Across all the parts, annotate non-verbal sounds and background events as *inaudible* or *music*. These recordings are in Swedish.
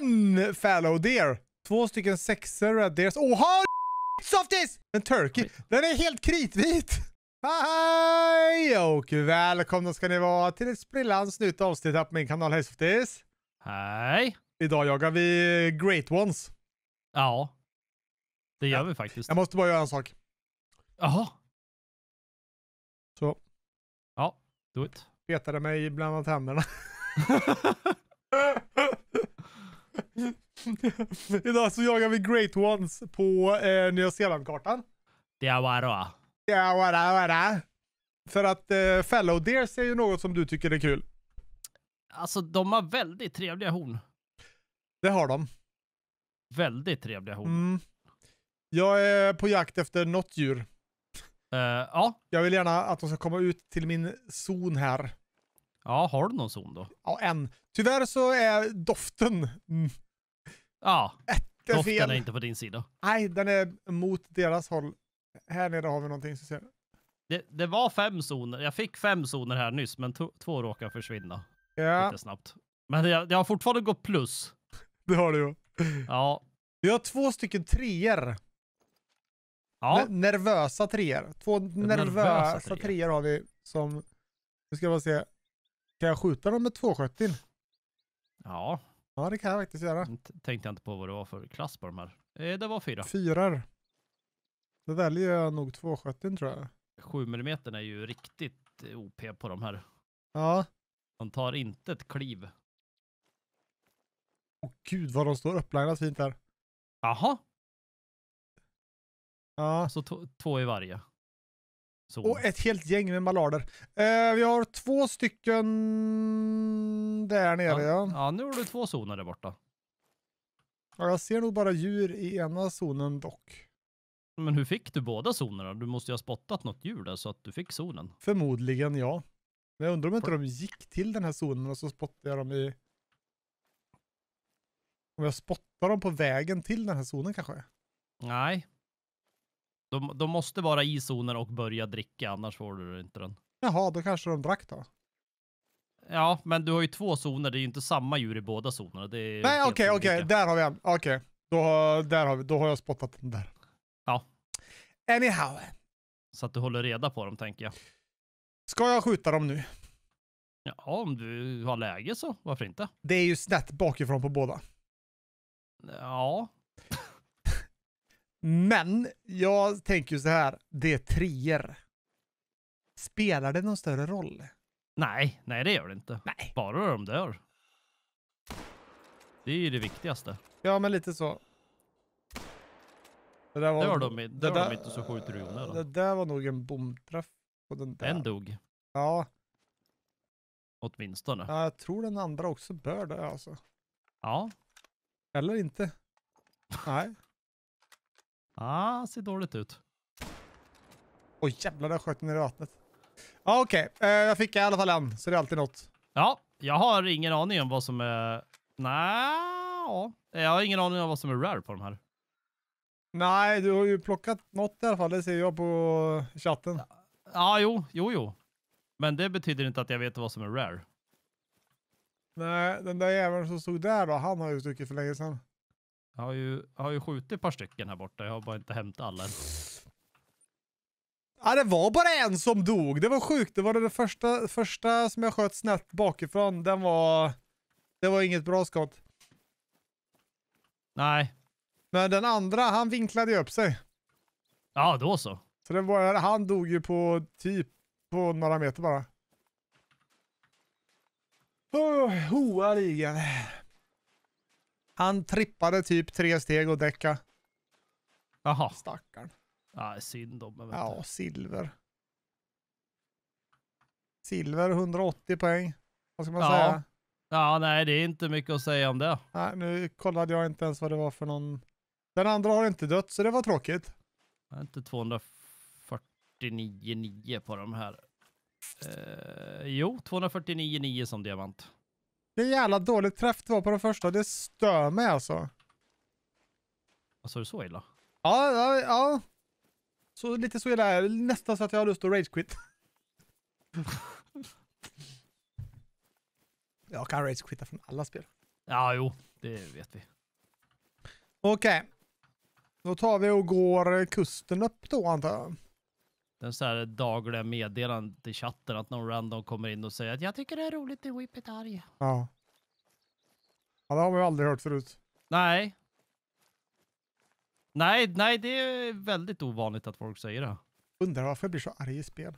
en fallow deer. Två stycken sexer red deers. Oh, softis! En turkey. Den är helt kritvit. Hej och välkomna ska ni vara till ett sprillans nytt avsnitt här på min kanal. Hej softies! Hej! Idag jagar vi great ones. Ja, det gör ja. vi faktiskt. Jag måste bara göra en sak. Jaha. Så. Ja, do it. Petade mig bland annat händerna. *laughs* *laughs* *laughs* Idag så jagar vi Great Ones på eh, Nya Zeeland-kartan. Diawara. Diawara, wara. För att eh, Fellow Deers är ju något som du tycker är kul. Alltså de har väldigt trevliga horn. Det har de. Väldigt trevliga horn. Mm. Jag är på jakt efter något djur. Uh, ja. Jag vill gärna att de ska komma ut till min zon här. Ja, har du någon zon då? Ja, en. Tyvärr så är doften... Mm. Ja, Ätte doften fel. är inte på din sida. Nej, den är mot deras håll. Här nere har vi någonting så ser. Det, det var fem zoner. Jag fick fem zoner här nyss, men två råkar försvinna. Ja. Lite snabbt. Men det har fortfarande gått plus. *laughs* Det har du ju. Ja. Vi har två stycken treor. Ja. Nervösa treor. Två nervösa, nervösa treor har vi som... Nu ska vi se. Kan jag skjuta dem med 270? Ja. Ja, det kan jag faktiskt göra. T tänkte jag inte på vad det var för klass på de här. Eh, det var fyra. Fyrar. Då väljer jag nog 270 tror jag. 7 mm är ju riktigt eh, OP på de här. Ja. De tar inte ett kliv. Åh gud vad de står upplagda fint där. Jaha. Ja. Så två i varje. Så. Och ett helt gäng med malarder. Eh, vi har två stycken där nere. Ja, ja. nu har du två zoner där borta. Ja, jag ser nog bara djur i ena zonen dock. Men hur fick du båda zonerna? Du måste ju ha spottat något djur där så att du fick zonen. Förmodligen ja. Men jag undrar om inte de gick till den här zonen och så spottade jag dem i... Om jag spottade dem på vägen till den här zonen kanske? Nej, de, de måste vara i zonen och börja dricka, annars får du inte den. Jaha, då kanske de drack då. Ja, men du har ju två zoner. Det är ju inte samma djur i båda zonerna. Nej, okej, okej. Okay, okay. Där har vi en. Okej. Okay. Då, då har jag spottat den där. Ja. Anyhow. Så att du håller reda på dem, tänker jag. Ska jag skjuta dem nu? Ja, om du har läge så varför inte? Det är ju snett bakifrån på båda. Ja, men jag tänker ju så här, det är trier. Spelar det någon större roll? Nej, nej det gör det inte. Nej. Bara de dör. Det är ju det viktigaste. Ja, men lite så. Det där var, dör de, dör det där, de inte så skjuter du onödan. Det där var nog en bomträff på den där. En dog. Ja. Åtminstone. Ja, jag tror den andra också bör dö alltså. Ja. Eller inte. Nej. *laughs* Ah, ser dåligt ut. Oj jävlar, där sköt ner i vattnet. Ja, ah, okej. Okay. Eh, jag fick i alla fall en, så det är alltid något. Ja, jag har ingen aning om vad som är... Nej, jag har ingen aning om vad som är rare på de här. Nej, du har ju plockat något i alla fall. Det ser jag på chatten. Ja, ah, jo, jo, jo. Men det betyder inte att jag vet vad som är rare. Nej, den där jäveln som stod där då, han har ju stuckit för länge sedan. Jag har ju, jag har ju skjutit ett par stycken här borta. Jag har bara inte hämtat alla än. Ja, det var bara en som dog. Det var sjukt. Det var den första, första som jag sköt snett bakifrån. Den var... Det var inget bra skott. Nej. Men den andra, han vinklade ju upp sig. Ja, då så. Så det var, han dog ju på typ på några meter bara. Oh, Hoa-ligan. Han trippade typ tre steg och däcka. Jaha. Stackarn. Ja, synd om mig. Ja, silver. Silver, 180 poäng. Vad ska man ja. säga? Ja, nej, det är inte mycket att säga om det. Nej, nu kollade jag inte ens vad det var för någon. Den andra har inte dött, så det var tråkigt. Det inte 249,9 på de här. Eh, jo, 249,9 som diamant. Vilken jävla dålig träff det var på den första. Det stör mig alltså. Alltså är det så illa? Ja, ja, ja. Så lite så illa är Nästan så att jag har lust att rage-quit. *laughs* jag kan rage-quitta från alla spel. Ja, jo. Det vet vi. Okej. Okay. Då tar vi och går kusten upp då antar jag. Den så här dagliga meddelandet i chatten att någon random kommer in och säger att jag tycker det är roligt när i är arg. Ja. ja. Det har man ju aldrig hört förut. Nej. Nej, nej, det är väldigt ovanligt att folk säger det. Undrar varför jag blir så arg i spel.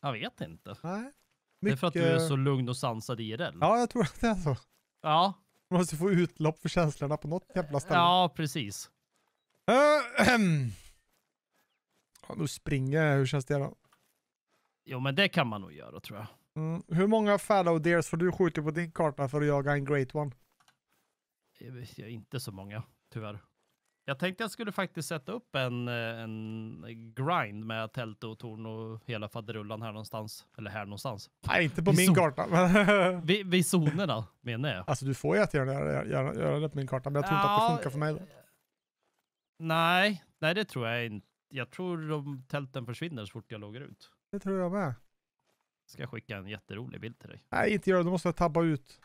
Jag vet inte. Nej. Mycket... Det är för att du är så lugn och sansad i den. Ja, jag tror att det är så. Ja. Man måste få utlopp för känslorna på något jävla ställe. Ja, precis. Uh, *clears throat* Ja, nu springer Hur känns det då? Jo, men det kan man nog göra tror jag. Mm. Hur många fallow deers får du skjuta på din karta för att jaga en great one? Jag inte så många, tyvärr. Jag tänkte jag skulle faktiskt sätta upp en, eh, en grind med tält och torn och hela faderullan här någonstans. Eller här någonstans. Nej, inte på vid min karta. Men... *laughs* vid, vid zonerna, menar jag. Alltså du får ju jättegärna göra, göra, göra det på min karta, men jag tror ja, inte att det funkar för mig. Eh, nej, nej det tror jag inte jag tror de tälten försvinner så fort jag loggar ut. Det tror jag med. Ska jag skicka en jätterolig bild till dig. Nej, inte göra det. Då måste jag tabba ut.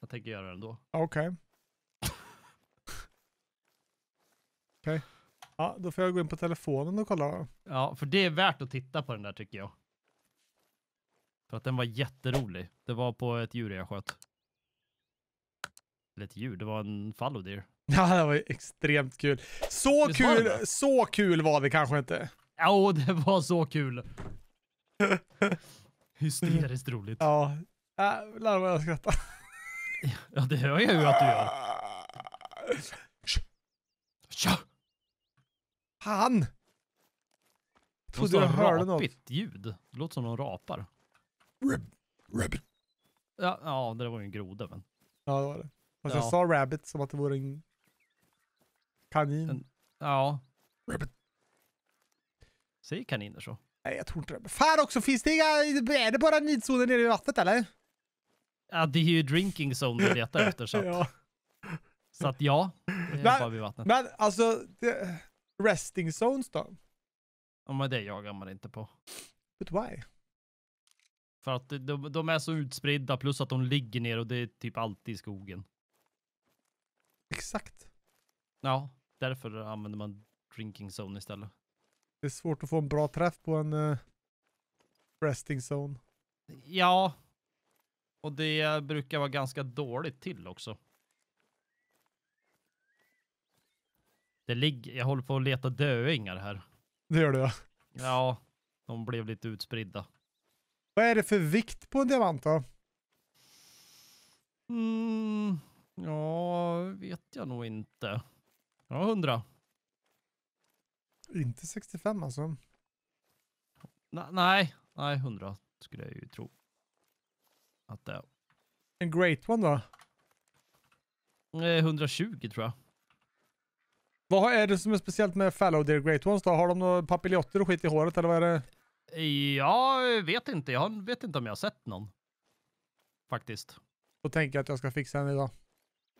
Jag tänker göra det ändå. Okej. Okay. *laughs* Okej. Okay. Ja, då får jag gå in på telefonen och kolla Ja, för det är värt att titta på den där tycker jag. För att den var jätterolig. Det var på ett djur jag sköt. Eller ett djur, det var en Fallow deer. *laughs* Ja, det var extremt kul. Så Visst kul, så kul var det kanske inte. Ja, det var så kul. Hysteriskt roligt. Ja, jävlar äh, vad jag skrattar. Ja, det hör jag ju att du gör. Tja! Han! Trodde jag hörde något. rapigt ljud. Det låter som de rapar. Rab rabbit. Ja, ja, det var ju en groda men. Ja, det var det. Fast ja. jag sa rabbit som att det vore en Kanin. En, ja. Rabbit. Säger kaniner så? Nej, jag tror inte det. Fan också, finns det inga... Är det bara nidzoner nere i vattnet eller? Ja, det är ju drinking zone du letar efter så att... ja. Så att ja, det är men, bara vid vattnet. Men alltså, det, resting zones då? Ja, men det jagar man inte på. But why? För att de, de är så utspridda plus att de ligger ner och det är typ alltid i skogen. Exakt. Ja därför använder man drinking zone istället. Det är svårt att få en bra träff på en uh, resting zone. Ja. Och det brukar vara ganska dåligt till också. Det ligger, jag håller på att leta döingar här. Det gör du ja. Ja, de blev lite utspridda. Vad är det för vikt på en diamant då? Mm, ja, vet jag nog inte. Ja, 100. Inte 65 alltså? N nej, nej, 100 skulle jag ju tro. Att det är. En great one eh, då? 120 tror jag. Vad är det som är speciellt med Fallow Dear Great Ones då? Har de några papiljotter och skit i håret eller vad är det? Jag vet inte. Jag vet inte om jag har sett någon. Faktiskt. Då tänker jag att jag ska fixa en idag.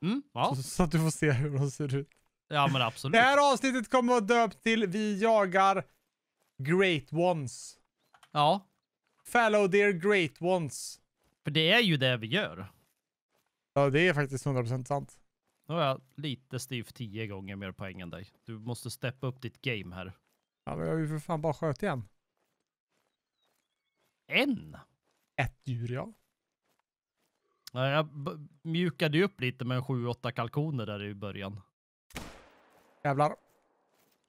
Mm, ja. så, så, att du får se hur de ser ut. Ja men absolut. Det här avsnittet kommer att döpt till Vi jagar Great Ones. Ja. Fallow dear Great Ones. För det är ju det vi gör. Ja, det är faktiskt 100% sant. Nu har jag lite styvt tio gånger mer poäng än dig. Du måste steppa upp ditt game här. Ja, men jag har för fan bara sköt igen. En? Ett djur, ja. ja jag mjukade ju upp lite med en 7-8 kalkoner där i början. Jävlar.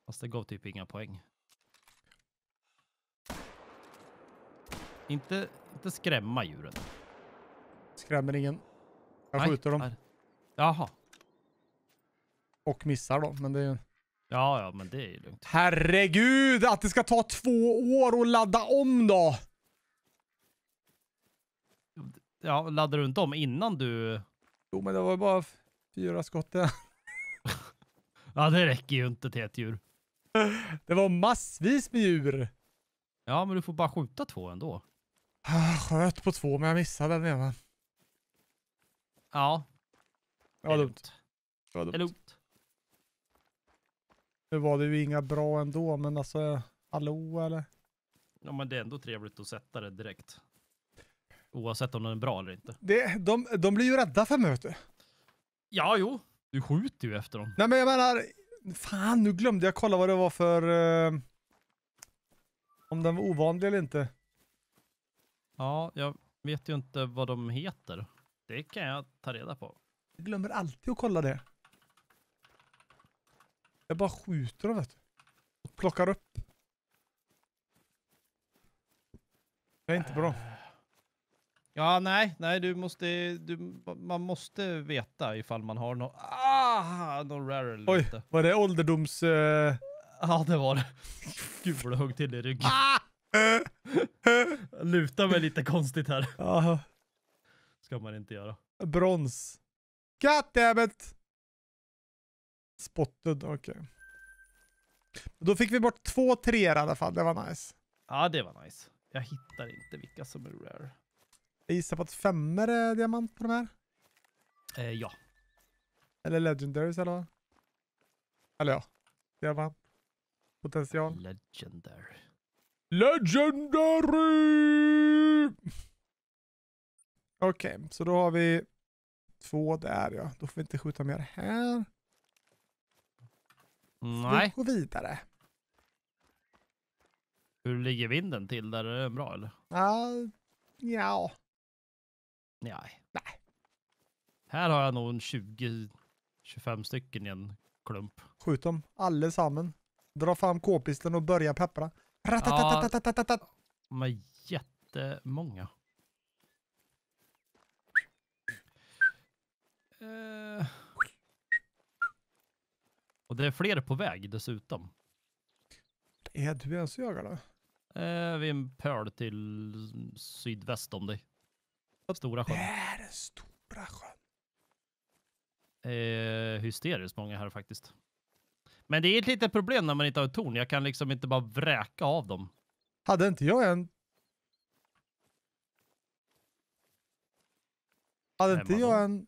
Fast det gav typ inga poäng. Inte, inte skrämma djuren. Skrämmer ingen. Jag Nej, skjuter dem. Här. Jaha. Och missar då, men det är ju... Ja, ja, men det är ju lugnt. Herregud, att det ska ta två år att ladda om då! Ja, laddade du inte om innan du... Jo, men det var bara fyra skott där. Ja, det räcker ju inte till ett djur. Det var massvis med djur. Ja, men du får bara skjuta två ändå. Ah, sköt på två, men jag missade den ena. Ja. Det var dumt. Det var dumt. Det Nu var det ju inga bra ändå, men alltså, hallå eller? Ja, men det är ändå trevligt att sätta det direkt. Oavsett om den är bra eller inte. Det, de, de blir ju rädda för möte. Ja, jo. Du skjuter ju efter dem. Nej men jag menar, fan nu glömde jag kolla vad det var för... Uh, om den var ovanlig eller inte. Ja, jag vet ju inte vad de heter. Det kan jag ta reda på. Jag glömmer alltid att kolla det. Jag bara skjuter dem vet du. Och plockar upp. Jag är inte bra. Eh, Ja, nej, nej, du måste, du, man måste veta ifall man har någon, ah, någon rare eller Oj, inte. var det ålderdoms... Uh... *laughs* Ja, det var det. Gud vad du högg till i ryggen. Ah! Luta mig lite konstigt här. Aha. Ska man inte göra. Brons. Goddammit! Spotted, okej. Okay. Då fick vi bort två treor i alla fall, det var nice. Ja, det var nice. Jag hittar inte vilka som är rare. Jag gissar på att femmer är diamant på de här. Eh, ja. Eller legendaries eller? vad? Eller ja. Diamant. Potential. Legendary. Legendary! *laughs* Okej, okay, så då har vi två där ja. Då får vi inte skjuta mer här. Nej. Så vi går vidare. Hur ligger vinden till? Där är den bra eller? Ja, ja. Nej. Nej. Här har jag nog en 20-25 stycken i en klump. Skjut dem allesammans. Dra fram k-pisten och börja peppra. Ja, är jättemånga. Uh, och det är fler på väg dessutom. Det är du ens jagar då? Uh, eh, vi är en pöl till sydväst om dig. Stora sjön. Det är Stora sjön. Eh, hysteriskt många här faktiskt. Men det är ett litet problem när man inte har ett torn. Jag kan liksom inte bara vräka av dem. Hade inte jag en... Hade inte jag en...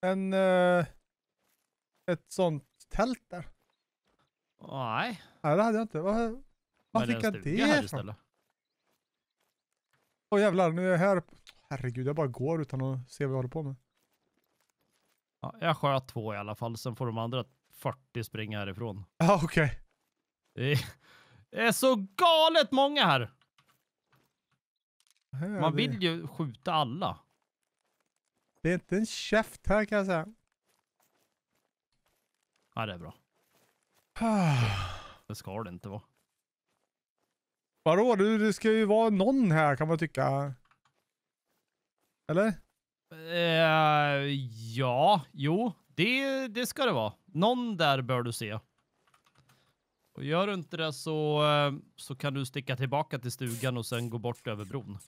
En... Uh... Ett sånt tält där? Nej. Nej, det hade jag inte. Var, var fick jag det ifrån? Åh jävlar, nu är jag här. Herregud, jag bara går utan att se vad jag håller på med. Ja, jag sköt två i alla fall, sen får de andra 40 springa härifrån. Ja, okej. Okay. Det, är så galet många här! här Man vill ju skjuta alla. Det är inte en käft här kan jag säga. Ja, det är bra. *sighs* Det ska det inte vara. Vadå? Du, det ska ju vara någon här kan man tycka. Eller? Uh, ja, jo. Det, det ska det vara. Någon där bör du se. Och gör du inte det så, eh, så kan du sticka tillbaka till stugan och sen gå bort över bron.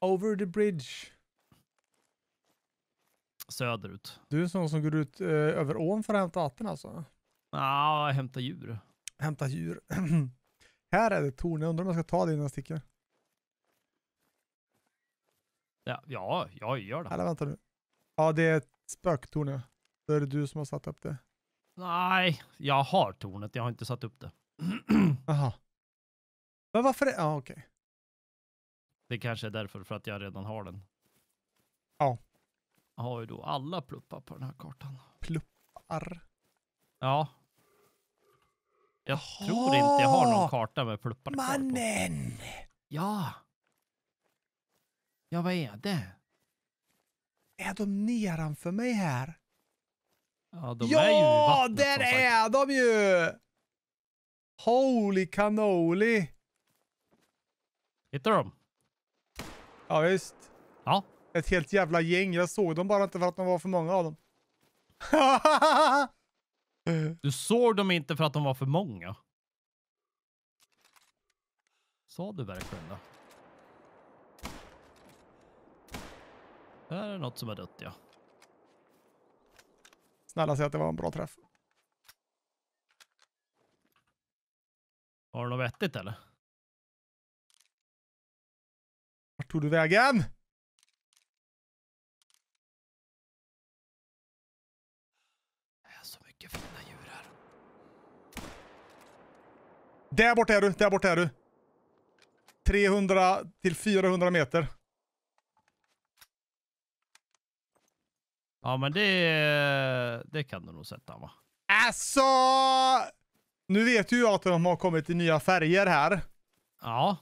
Over the bridge. Söderut. Du är en sån som går ut eh, över ån för att hämta vatten alltså? Ja, ah, hämta djur. Hämta djur. *clears throat* Här är det torn, jag undrar om jag ska ta det innan jag sticker. Ja, ja, jag gör det. Eller vänta nu. Ja, det är ett spöktorn ja. Då är det du som har satt upp det. Nej, jag har tornet, jag har inte satt upp det. *clears throat* Jaha. Men varför? Ja, okej. Okay. Det kanske är därför, för att jag redan har den. Ja. Jag har ju då alla pluppar på den här kartan. Pluppar? Ja, jag Jaha! tror inte jag har någon karta med pluppar Mannen! Kvar på. Ja. Ja, vad är det? Är de nedanför mig här? Ja, de ja, är ju i där är de ju! Holy cannoli! Hittar de? Ja, visst. Ja. Ett helt jävla gäng. Jag såg dem bara inte för att de var för många av dem. *laughs* Mm. Du såg dem inte för att de var för många. Sa du verkligen det? Här är något som är dött, ja. Snälla säg att det var en bra träff. Har du något vettigt eller? Vart tog du vägen? är så mycket fina djur här. Där borta är du, där borta är du. 300 till 400 meter. Ja, men det, det kan du nog sätta va? Alltså! Nu vet ju jag att de har kommit i nya färger här. Ja.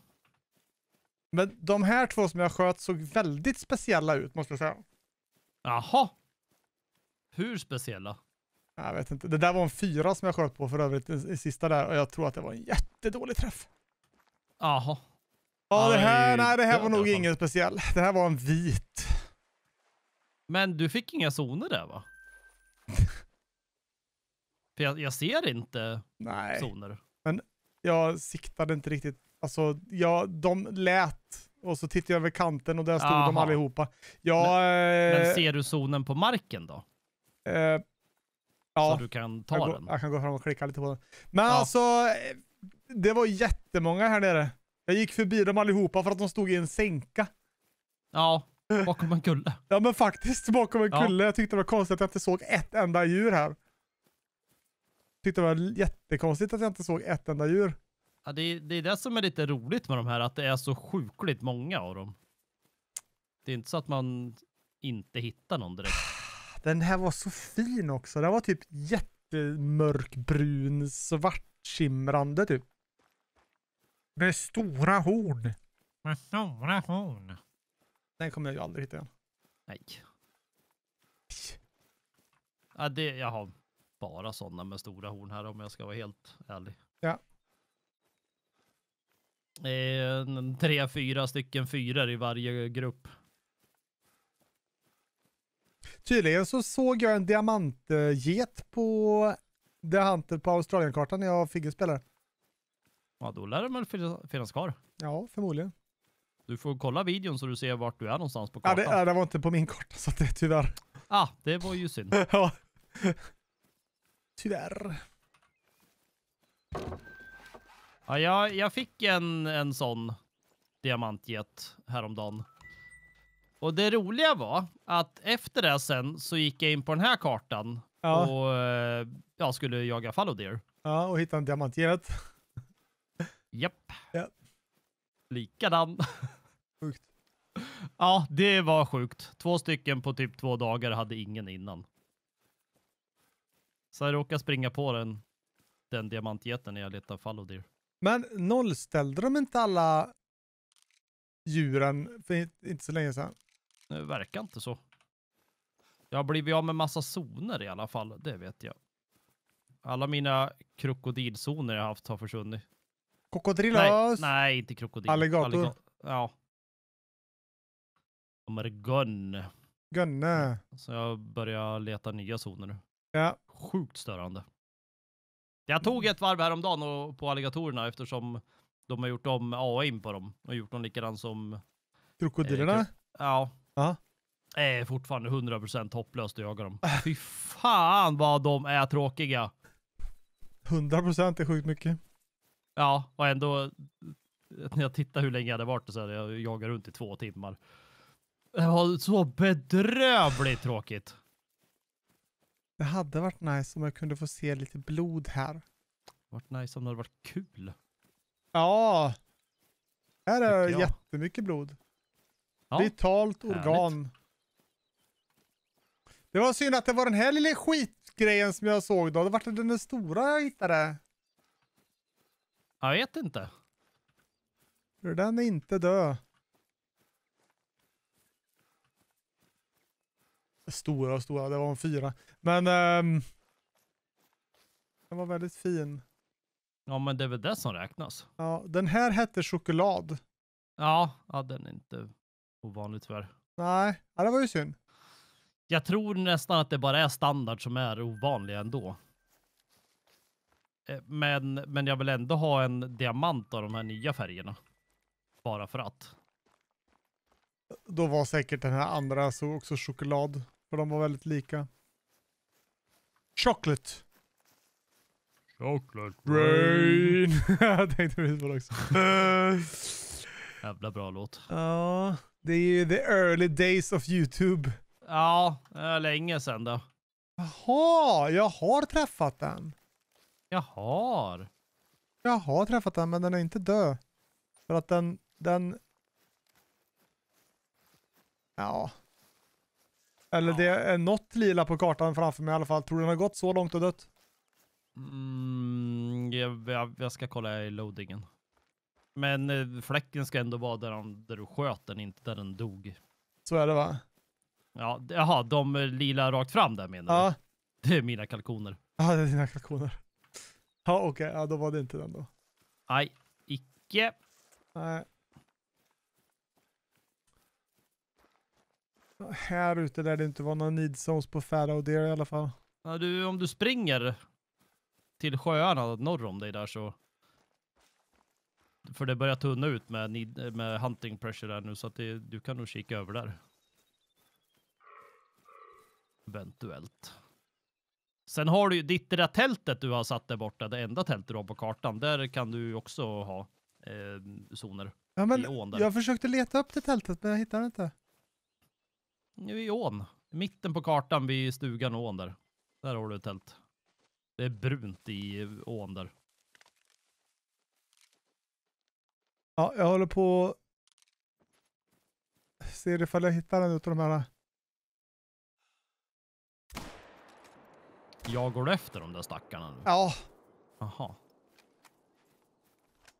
Men de här två som jag sköt såg väldigt speciella ut måste jag säga. Jaha. Hur speciella? Jag vet inte. Det där var en fyra som jag sköt på för övrigt, den sista där, och jag tror att det var en jättedålig träff. Jaha. Ja, det här, nej, det här var nog alltså. ingen speciell. Det här var en vit. Men du fick inga zoner där va? *laughs* för jag, jag, ser inte nej. zoner. Men jag siktade inte riktigt. Alltså, jag, de lät och så tittade jag över kanten och där stod Aha. de allihopa. Jag, men, eh, men, ser du zonen på marken då? Eh, Ja, så du kan ta jag den. Går, jag kan gå fram och klicka lite på den. Men ja. alltså, eh, det var jättemånga här nere. Jag gick förbi dem allihopa för att de stod i en sänka. Ja, bakom en kulle. ja men faktiskt bakom en ja. kulle. Jag tyckte det var konstigt att jag inte såg ett enda djur här. Tyckte det var jättekonstigt att jag inte såg ett enda djur. Ja, det, är, det är det som är lite roligt med de här, att det är så sjukligt många av dem. Det är inte så att man inte hittar någon direkt. Den här var så fin också. Den var typ jättemörkbrun, svartskimrande typ. Med stora horn. Med stora horn. Den kommer jag ju aldrig hitta igen. Nej. Ja, det, jag har bara sådana med stora horn här om jag ska vara helt ärlig. Ja. Eh, tre, fyra stycken fyror i varje grupp. Tydligen så såg jag en diamantget på The Hunter på Australienkartan när jag fick spelare. Ja, då lär den väl finnas kvar? Ja, förmodligen. Du får kolla videon så du ser vart du är någonstans på kartan. Ja, det, det var inte på min karta så det tyvärr. Ah, det var ju synd. *laughs* ja. Tyvärr. Ja, jag, jag fick en, en sån diamantget häromdagen. Och det roliga var att efter det sen så gick jag in på den här kartan ja. och eh, jag skulle jaga Fallow Deer. Ja, och hitta en diamantget. *laughs* Japp. Ja. Likadan. *laughs* Sjukt. Ja, det var sjukt. Två stycken på typ två dagar hade ingen innan. Så jag råkade springa på den, den diamantgeten när jag letade Fallow Deer. Men nollställde de inte alla djuren för inte så länge sedan? det verkar inte så. Jag har blivit av med massa zoner i alla fall, det vet jag. Alla mina krokodilzoner jag haft har försvunnit. Krokodilös? Nej, nej, inte krokodil. Alligator? Alliga ja. De är gun. Gunne. Så jag börjar leta nya zoner nu. Ja. Sjukt störande. Jag tog ett varv häromdagen på alligatorerna eftersom de har gjort om AI på dem och gjort dem likadant som... Krokodilerna? Eh, ja, Ja. Är fortfarande 100% hopplöst att jaga dem. Äh. Fy fan vad de är tråkiga. 100% är sjukt mycket. Ja, och ändå. När jag tittar hur länge jag hade varit och så hade jag jagat runt i två timmar. Det var så bedrövligt tråkigt. Det hade varit nice om jag kunde få se lite blod här. Vart nice om det hade varit kul. Ja! Här är jättemycket blod. Ja. Vitalt organ. Härligt. Det var synd att det var den här lilla skitgrejen som jag såg då. Det var den stora jag hittade. Jag vet inte. Den är inte död. Stora och stora, det var en fyra. Men... Um, den var väldigt fin. Ja, men det är väl det som räknas. Ja, den här hette choklad. Ja, ja den är inte ovanligt tyvärr. Nej, det var ju synd. Jag tror nästan att det bara är standard som är ovanliga ändå. Eh, men, men jag vill ändå ha en diamant av de här nya färgerna. Bara för att. Då var säkert den här andra så också choklad. För de var väldigt lika. Chocolate. Chocolate rain. *laughs* jag tänkte på det också. *laughs* Jävla bra låt. Ja. Uh... Det är ju the early days of YouTube. Ja, det är länge sedan då. Jaha, jag har träffat den. Jag har. Jag har träffat den, men den är inte död. För att den, den... Ja. Eller ja. det är något lila på kartan framför mig i alla fall. Tror du den har gått så långt och dött? Mm, jag, jag, jag ska kolla i loadingen. Men eh, fläcken ska ändå vara där, de, där du sköt den, inte där den dog. Så är det va? Ja, jaha, de eh, lila rakt fram där menar du? Ja, *laughs* Det är mina kalkoner. ja det är dina kalkoner. Ja okej, ja, då var det inte den då. Nej, icke. Nej. Här ute lär det inte vara några needzones på Farrow Deer i alla fall. Ja, du, om du springer till sjöarna norr om dig där så för det börjar tunna ut med, med hunting pressure där nu, så att det, du kan nog kika över där. Eventuellt. Sen har du ju ditt det där tältet du har satt där borta, det enda tältet du har på kartan. Där kan du också ha eh, zoner. Ja, men jag försökte leta upp det tältet, men jag hittar det inte. Nu i ån. Mitten på kartan vid stugan och ån där. Där har du ett tält. Det är brunt i ån där. Ja, jag håller på och ser ifall jag hittar en utav de här. Jag går efter de där stackarna nu? Ja. Jaha.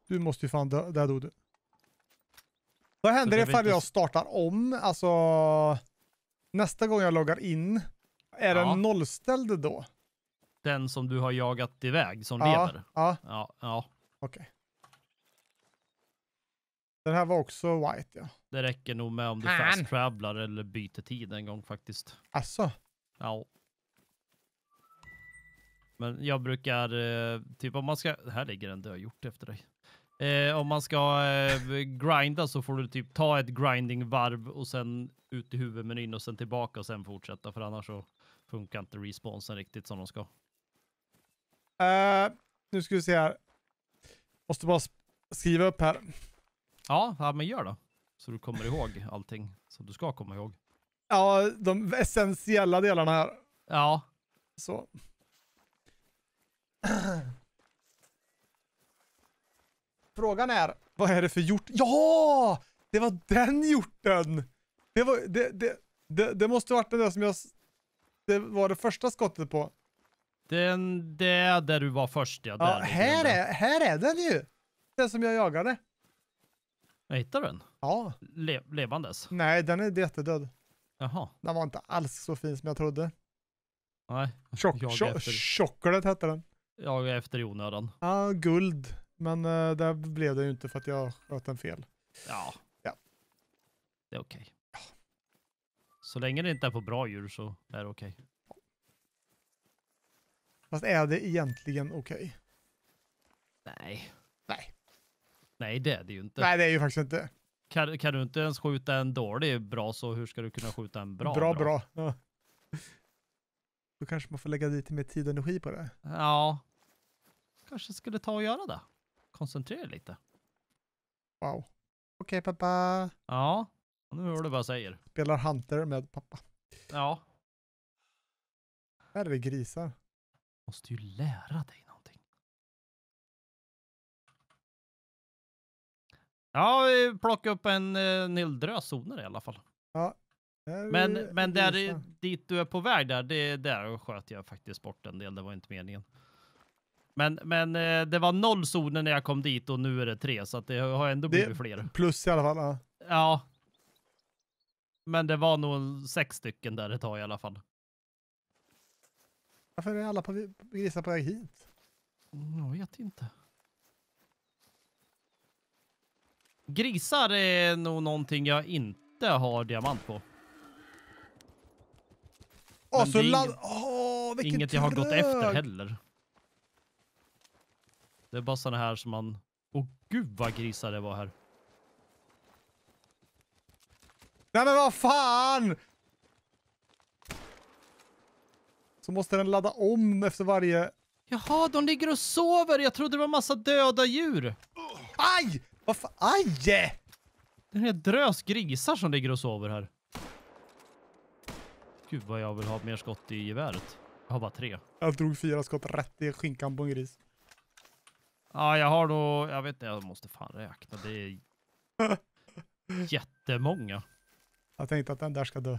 Du måste ju fan dö. Där dog du. Vad händer det ifall inte... jag startar om? Alltså, nästa gång jag loggar in, är ja. den nollställd då? Den som du har jagat iväg, som ja. lever? Ja. Ja. ja. Okej. Okay. Den här var också white, ja. Det räcker nog med om du fast travelar eller byter tid en gång faktiskt. Asså? Ja. Men jag brukar, eh, typ om man ska... Här ligger en dödhjort efter dig. Eh, om man ska eh, grinda så får du typ ta ett grinding-varv och sen ut i huvudmenyn och sen tillbaka och sen fortsätta. För annars så funkar inte responsen riktigt som de ska. Uh, nu ska vi se här. Måste bara skriva upp här. Ja, ja, men gör då. Så du kommer ihåg allting som du ska komma ihåg. Ja, de essentiella delarna här. Ja. Så. Frågan är, vad är det för hjort? Ja! Det var den hjorten! Det, var, det, det, det, det måste varit den där som jag... Det var det första skottet på. Den, det där du var först ja. ja här, är, här är den ju! Den som jag jagade. Jag hittade den? Ja. Le levandes? Nej, den är jättedöd. Jaha. Den var inte alls så fin som jag trodde. Nej. Tjock, tjock, tjocklet hette den. Jag är efter i onödan. Ja, ah, guld. Men uh, där blev det ju inte för att jag sköt den fel. Ja. ja. Det är okej. Okay. Ja. Så länge det inte är på bra djur så är det okej. Okay. Fast är det egentligen okej? Okay? Nej. Nej. Nej, det är det ju inte. Nej, det är ju faktiskt inte. Kan, kan du inte ens skjuta en dålig bra så hur ska du kunna skjuta en bra? Bra, bra. bra. Ja. Då kanske man får lägga lite mer tid och energi på det. Ja, kanske skulle ta och göra det. Koncentrera lite. Wow. Okej okay, pappa. Ja, nu hör du vad jag säger. Spelar Hunter med pappa. Ja. Här är det grisar. Måste ju lära dig något. Ja, vi plocka upp en, en eh, hel drös zoner i alla fall. Ja. Eh, men, men där, dit du är på väg där, det, där sköt jag faktiskt bort en del. Det var inte meningen. Men, men eh, det var noll zoner när jag kom dit och nu är det tre, så att det har ändå blivit det, fler. Plus i alla fall. Ja. ja. Men det var nog sex stycken där ett tag i alla fall. Varför är alla på, grisar på väg hit? Mm, jag vet inte. Grisar är nog någonting jag inte har diamant på. Åh, så ladd... Åh, vilken Inget jag har trög. gått efter heller. Det är bara sådana här som man... Åh gud vad grisar det var här. Nej men vad fan! Så måste den ladda om efter varje... Jaha, de ligger och sover. Jag trodde det var massa döda djur. Aj! Vad fan? Aj! Det är en drös grisar som ligger och sover här. Gud vad jag vill ha mer skott i geväret. Jag har bara tre. Jag drog fyra skott rätt i skinkan på en gris. Ja, jag har då... Jag vet inte, jag måste fan räkna. Det är *laughs* jättemånga. Jag tänkte att den där ska dö.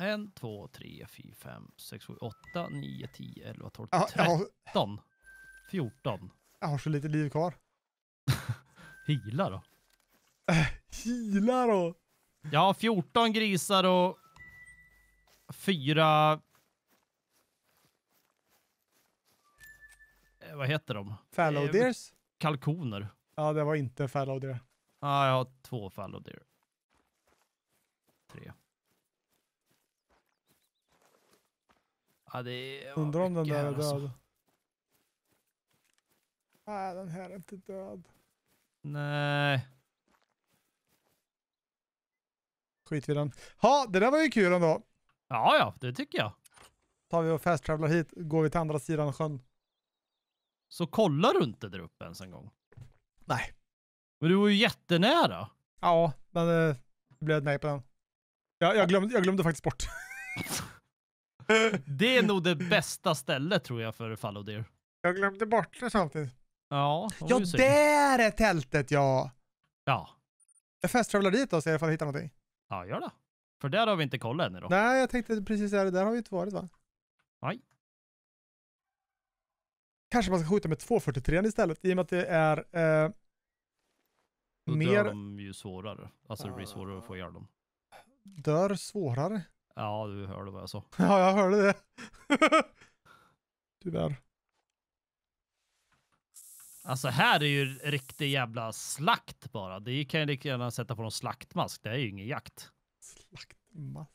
En, två, tre, fyra, fem, sex, sju, åtta, nio, tio, elva, tolv, tretton, fjorton. Jag har så lite liv kvar. *laughs* Hila då? Äh, hila då? Jag har 14 grisar och fyra... Eh, vad heter de? Fallow eh, deers? Kalkoner. Ja, det var inte fallow deer. Ja, ah, jag har två fallow deer. Tre. Ja, det Undrar om den där är död. Alltså. Nej, den här är inte död. Nej. Skit i den. Ja, det där var ju kul ändå. Ja, ja, det tycker jag. Tar vi och fast hit, går vi till andra sidan sjön. Så kollar du inte där uppe ens en gång? Nej. Men du var ju jättenära. Ja, men eh, det blev ett nej på den. Jag, jag, glömde, jag glömde faktiskt bort. *laughs* det är nog det bästa stället tror jag för fallow deer. Jag glömde bort det samtidigt. Ja, ja där är tältet ja! Ja. Jag festtravlar dit då så i alla fall hittar någonting. Ja, gör det. För där har vi inte kollat ännu då. Nej, jag tänkte precis där, där har vi inte varit va? Nej. Kanske man ska skjuta med 243 istället i och med att det är eh, då dör de ju svårare. Alltså det blir ah. svårare att få ihjäl dem. Dör svårare? Ja, du hörde vad jag sa. *laughs* Ja, jag hörde det. *laughs* Tyvärr. Alltså här är ju riktig jävla slakt bara. Det kan ju lika gärna sätta på någon slaktmask. Det är ju ingen jakt. Slaktmask.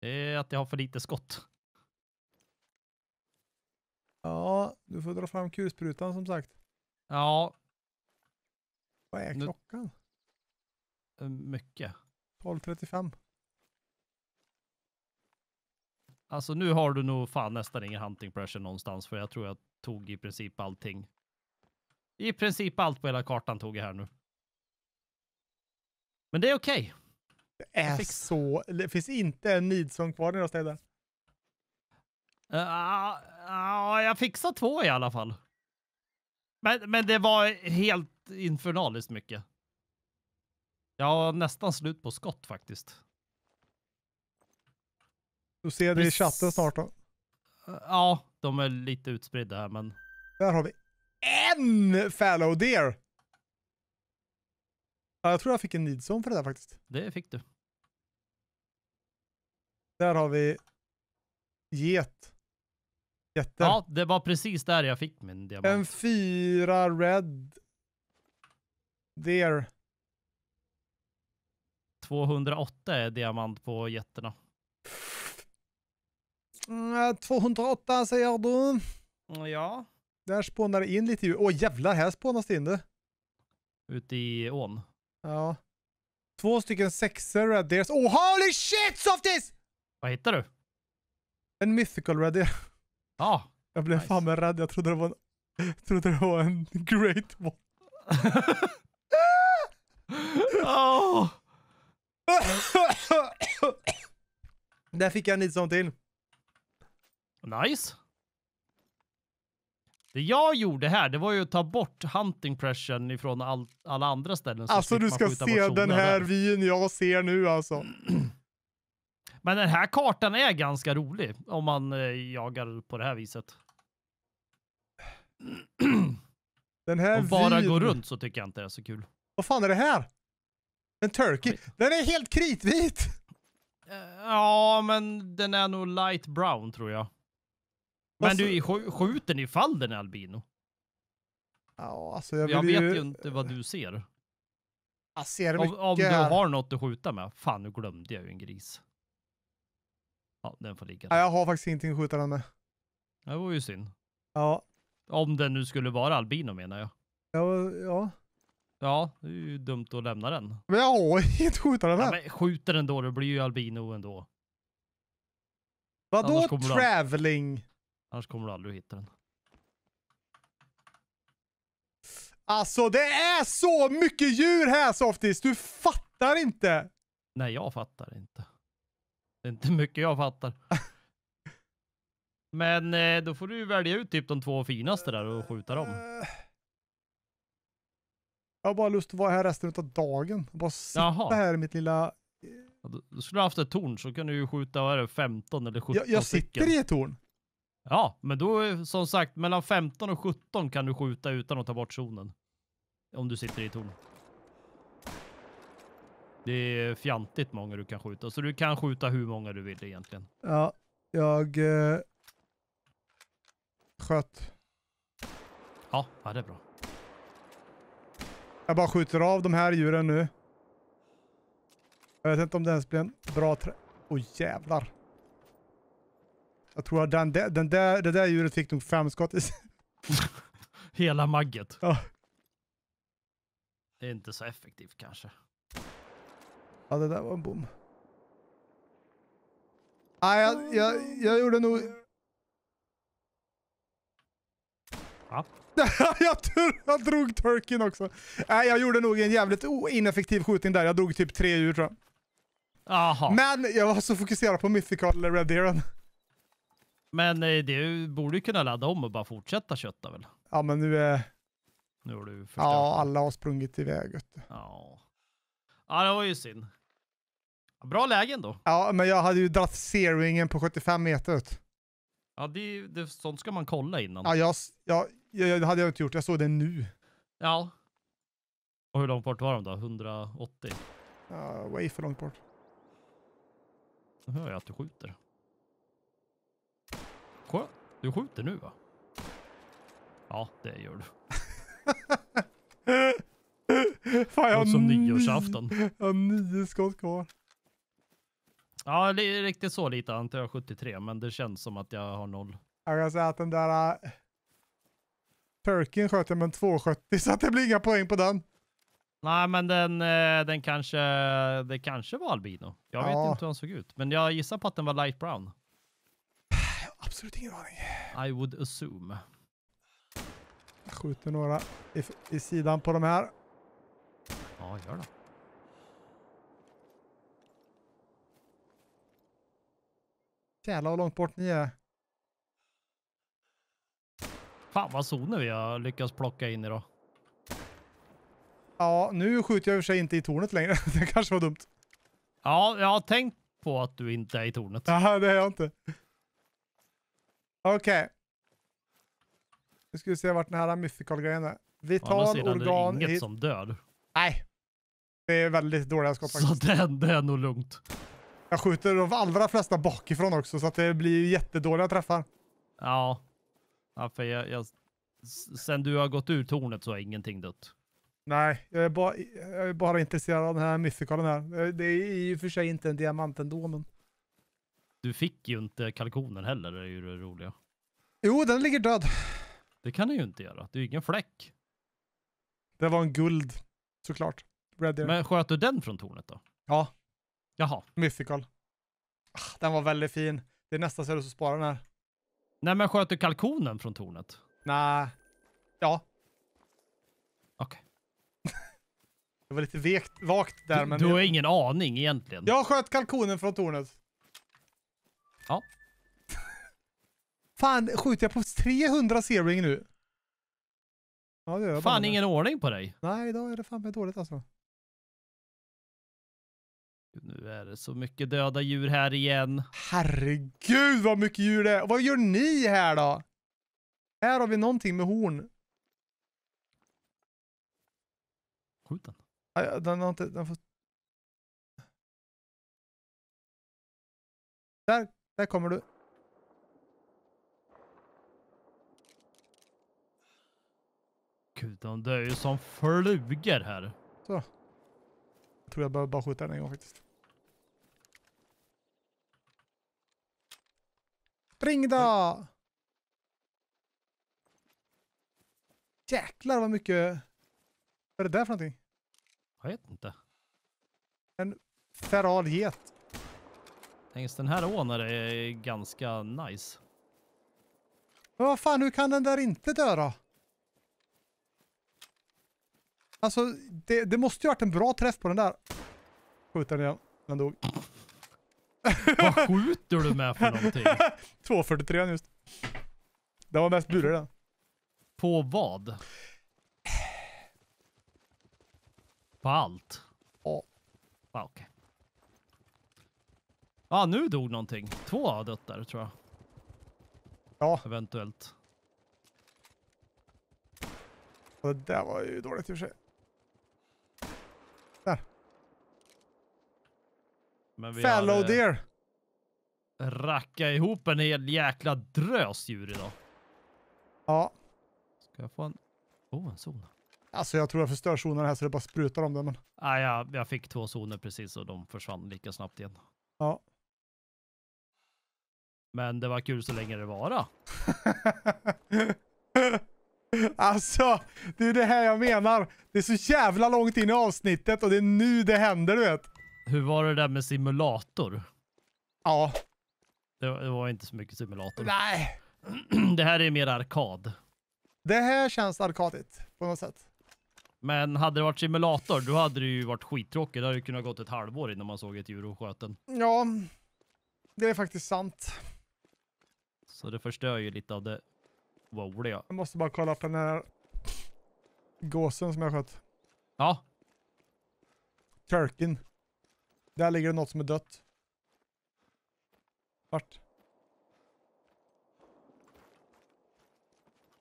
Det är att jag har för lite skott. Ja, du får dra fram kulsprutan som sagt. Ja. Vad är klockan? Nu... Eh, mycket. 12.35. Alltså nu har du nog fan nästan ingen hunting pressure någonstans för jag tror jag tog i princip allting. I princip allt på hela kartan tog jag här nu. Men det är okej. Okay. Det är så... Det finns inte en nidsång kvar i några städer. Uh, uh, jag fixade två i alla fall. Men, men det var helt infernaliskt mycket. Jag har nästan slut på skott faktiskt. Du ser det i chatten snart då. Ja, de är lite utspridda här men... Där har vi en fallow deer! jag tror jag fick en needzone för det där faktiskt. Det fick du. Där har vi get. Jätter. Ja, det var precis där jag fick min diamant. En fyra red deer. 208 är diamant på getterna. 208 mm, säger du. Mm, ja. Där spånar det in lite djur. Åh jävlar, här spånas det in du. Ute i ån. Ja. Två stycken sexer Red Deers. Oh holy shit softies! Vad hittar du? En mythical Red Deer. Ja. Ah, jag blev nice. fan med rädd. Jag trodde det var en, trodde det var en great one. oh. *laughs* Där fick jag en liten sån till. Nice. Det jag gjorde här, det var ju att ta bort hunting pressuren ifrån all, alla andra ställen. Alltså du ska se den här där. vyn jag ser nu alltså. *clears throat* Men den här kartan är ganska rolig om man eh, jagar på det här viset. *clears throat* Den här och bara vin... gå runt så tycker jag inte det är så kul. Vad fan är det här? En turkey? Den är helt kritvit! Eh, ja, men den är nog light brown tror jag. Men alltså, du skjuter ni ifall den är albino? Ja, alltså jag, jag vet ju... inte vad du ser. Jag ser om, om, du har något att skjuta med. Fan, nu glömde jag ju en gris. Ja, den får ligga. Där. Ja, jag har faktiskt ingenting att skjuta den med. Det var ju synd. Ja. Om den nu skulle vara albino menar jag. Ja, ja. Ja, det är ju dumt att lämna den. Men jag har *laughs* inte skjuta den med. Ja, skjuter den då, det blir ju albino ändå. Vadå traveling? Annars kommer du aldrig att hitta den. Alltså det är så mycket djur här Softis! Du fattar inte! Nej, jag fattar inte. Det är inte mycket jag fattar. *laughs* Men eh, då får du välja ut typ de två finaste där och skjuta dem. Jag har bara lust att vara här resten av dagen. Bara sitta Jaha. här i mitt lilla... Eh, då skulle du haft ett torn så kan du ju skjuta, vad är det, 15 eller 17 Jag, jag sitter i ett torn. Ja, men då som sagt mellan 15 och 17 kan du skjuta utan att ta bort zonen. Om du sitter i torn. Det är fjantigt många du kan skjuta, så du kan skjuta hur många du vill egentligen. Ja, jag eh, sköt. Ja, ja, det är bra. Jag bara skjuter av de här djuren nu. Jag vet inte om det ens blir en bra trä... Oj oh, jävlar. Jag tror att den, den där, det där djuret fick nog fem skott i sig. *laughs* Hela magget. Ja. Det är inte så effektivt kanske. Ja, det där var en bom. Nej, ah, jag, jag, jag gjorde nog... *laughs* jag, jag drog turken också. Nej, jag gjorde nog en jävligt ineffektiv skjutning där. Jag drog typ tre djur tror jag. Aha. Men jag var så fokuserad på Mythical Red Deeren. Men eh, du borde ju kunna ladda om och bara fortsätta kötta väl? Ja, men nu är... Nu har du förstört. Ja, alla har sprungit iväg. Ja. ja, det var ju synd. Bra lägen då. Ja, men jag hade ju dratt zeroingen på 75 meter. Ut. Ja, det, det, sånt ska man kolla innan. Ja, jag, jag, jag, det hade jag inte gjort. Jag såg det nu. Ja. Och hur långt bort var de då? 180? Ja, way för långt bort. Nu hör jag att du skjuter. Du skjuter nu va? Ja, det gör du. *laughs* Fan, jag har som nyårsafton. Jag har nio skott kvar. Ja, det är riktigt så lite antar jag 73, men det känns som att jag har noll. Jag kan säga att den där uh, äh, Perkin sköt jag med en 270 så att det blir inga poäng på den. Nej, men den, uh, den kanske, det kanske var albino. Jag ja. vet inte hur han såg ut, men jag gissar på att den var light brown absolut ingen aning. I would assume. Jag skjuter några i, i sidan på de här. Ja, gör det. Jävlar vad långt bort ni är. Fan vad zoner vi har lyckats plocka in idag. Ja, nu skjuter jag i och för sig inte i tornet längre. *laughs* det kanske var dumt. Ja, jag har tänkt på att du inte är i tornet. Ja, det är jag inte. Okej. Okay. Nu ska vi se vart den här mythical-grejen är. Vital ja, organ... är inget hit. som dör. Nej. Det är väldigt dåliga skott faktiskt. Så det, är nog lugnt. Jag skjuter de allra flesta bakifrån också så att det blir jättedåliga träffar. Ja. ja för jag, jag, sen du har gått ur tornet så har ingenting dött. Nej, jag är bara, jag är bara intresserad av den här mythicalen här. Det är i och för sig inte en diamant ändå men du fick ju inte kalkonen heller, det är ju det roliga. Jo, den ligger död. Det kan den ju inte göra. Det är ju ingen fläck. Det var en guld, såklart. Red Men sköt du den från tornet då? Ja. Jaha. Mythical. Ah, den var väldigt fin. Det är nästan så jag spara den här. Nej, men sköt du kalkonen från tornet? Nej. Ja. Okej. Okay. *laughs* det var lite vekt, vagt där, du, men... Du har jag... ingen aning egentligen. Jag sköt kalkonen från tornet. Ja. *laughs* Fan, skjuter jag på 300 zeroing nu? Ja, det gör jag Fan ingen ordning på dig. Nej, idag är det fan med dåligt alltså. Nu är det så mycket döda djur här igen. Herregud vad mycket djur det är. Vad gör ni här då? Här har vi någonting med horn. Skjut den. Nej, den har inte... Den får... Där där kommer du. Gud, de dör ju som flugor här. Så. Jag tror jag behöver bara skjuta den en gång faktiskt. Spring då! Jäklar vad mycket... Vad är det där för någonting? Jag vet inte. En feral get. Längs den här ån är det eh, ganska nice. Men vad fan, hur kan den där inte dö då? Alltså, det, det måste ju varit en bra träff på den där. Skjuter den igen. Den dog. *laughs* Vad skjuter du med för någonting? 243 *laughs* just. Den var mest burig den. På vad? På allt? Ja. Ah, Okej. Okay ah, nu dog någonting. Två har dött där tror jag. Ja. Eventuellt. Det där var ju dåligt i och för sig. Där. Men vi Fellow hade... deer. Racka ihop en hel jäkla drös djur idag. Ja. Ska jag få en... Oh, en zon. Alltså jag tror jag förstör zonerna här så det bara sprutar om det. Men... Ah, ja, jag fick två zoner precis och de försvann lika snabbt igen. Ja. Men det var kul så länge det vara. *laughs* alltså, det är det här jag menar. Det är så jävla långt in i avsnittet och det är nu det händer, du vet. Hur var det där med simulator? Ja. Det, det var inte så mycket simulator. Nej. *clears throat* det här är mer arkad. Det här känns arkadigt på något sätt. Men hade det varit simulator, då hade det ju varit skittråkigt. Det hade ju kunnat gått ett halvår innan man såg ett djur och sköten. Ja, det är faktiskt sant. Så det förstör ju lite av det roliga. Jag måste bara kolla på den här gåsen som jag sköt. Ja. Turkin. Där ligger det något som är dött. Vart?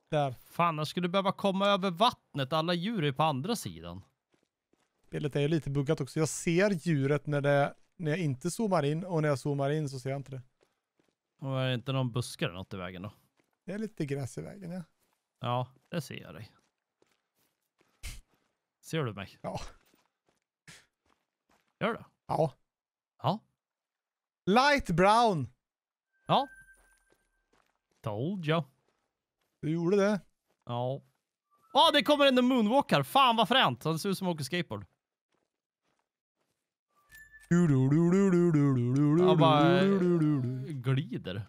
Där. Fan, jag skulle behöva komma över vattnet. Alla djur är på andra sidan. Spelet är ju lite buggat också. Jag ser djuret när, det, när jag inte zoomar in och när jag zoomar in så ser jag inte det. Och är det inte någon buskar eller något i vägen då? Det är lite gräs i vägen, ja. Ja, det ser jag dig. Ser du mig? Ja. Gör du? Ja. Ja. Light brown! Ja. Told you. Du gjorde det. Ja. Åh, oh, det kommer en moonwalk här. Fan vad fränt. Han ser ut som åker skateboard. Han bara glider.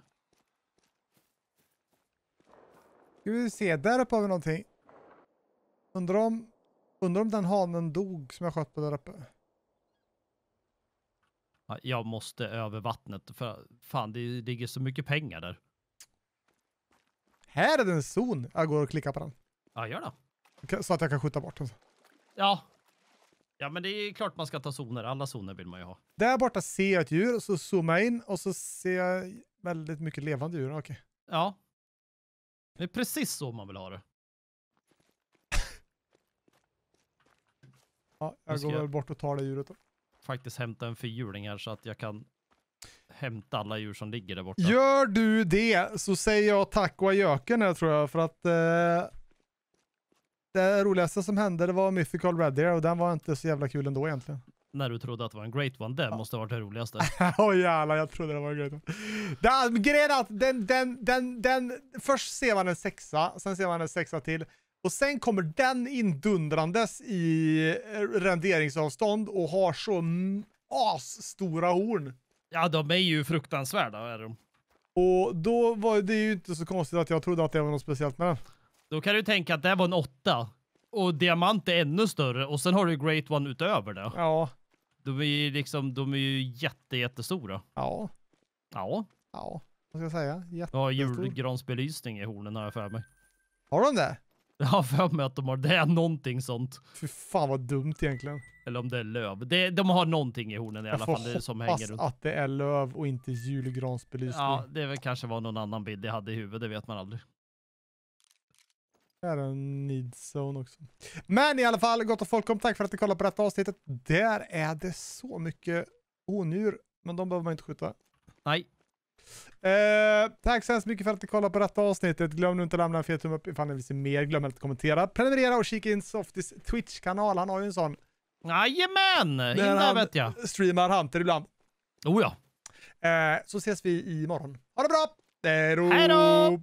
Ska vi se, där uppe har vi någonting. Undrar om, undrar om den hanen dog som jag sköt på där uppe. Jag måste över vattnet för fan det ligger så mycket pengar där. Här är det en zon. Jag går och klickar på den. Ja, gör det. Så att jag kan skjuta bort den. Ja, Ja, men det är klart man ska ta zoner. Alla zoner vill man ju ha. Där borta ser jag ett djur och så zoomar jag in och så ser jag väldigt mycket levande djur. Okej. Ja. Det är precis så man vill ha det. ja, jag går väl bort och tar det djuret då. Faktiskt hämta en fyrhjuling här så att jag kan hämta alla djur som ligger där borta. Gör du det så säger jag tack och ajöken här tror jag för att eh, det roligaste som hände det var Mythical Red Deer och den var inte så jävla kul ändå egentligen. När du trodde att det var en Great One, det ja. måste ha varit det roligaste. *laughs* Åh oh, jävlar, jag trodde det var en Great One. grejen är att den, den, den, den, först ser man en sexa, sen ser man en sexa till. Och sen kommer den indundrandes i eh, renderingsavstånd och har så asstora horn. Ja, de är ju fruktansvärda är de. Och då var det ju inte så konstigt att jag trodde att det var något speciellt med den. Då kan du tänka att det var en åtta. Och diamant är ännu större. Och sen har du Great One utöver det. Ja. De är ju liksom, de är ju jätte, jättestora. Ja. Ja. Ja, vad ska jag säga? Jättestor. Ja, julgransbelysning i hornen har jag för mig. Har de det? *laughs* Jag har för mig att de har det, är någonting sånt. Fy fan vad dumt egentligen. Eller om det är löv. Det, de har någonting i hornen i jag alla fall det, som hänger runt. att det är löv och inte julgransbelysning. Ja, det kanske var någon annan bild jag hade i huvudet, det vet man aldrig. Det är en needzone också. Men i alla fall, gott och folk, tack för att ni kollade på detta avsnittet. Där är det så mycket onjur, men de behöver man inte skjuta. Nej. Eh, tack så hemskt mycket för att ni kollade på detta avsnittet. Glöm nu inte att lämna en fet tumme upp ifall ni vill se mer. Glöm inte att kommentera, prenumerera och kika in Softis Twitch-kanal. Han har ju en sån. Jajamän! In där vet jag. streamar Hunter ibland. Oh ja. Eh, så ses vi imorgon. Ha det bra! Hej då!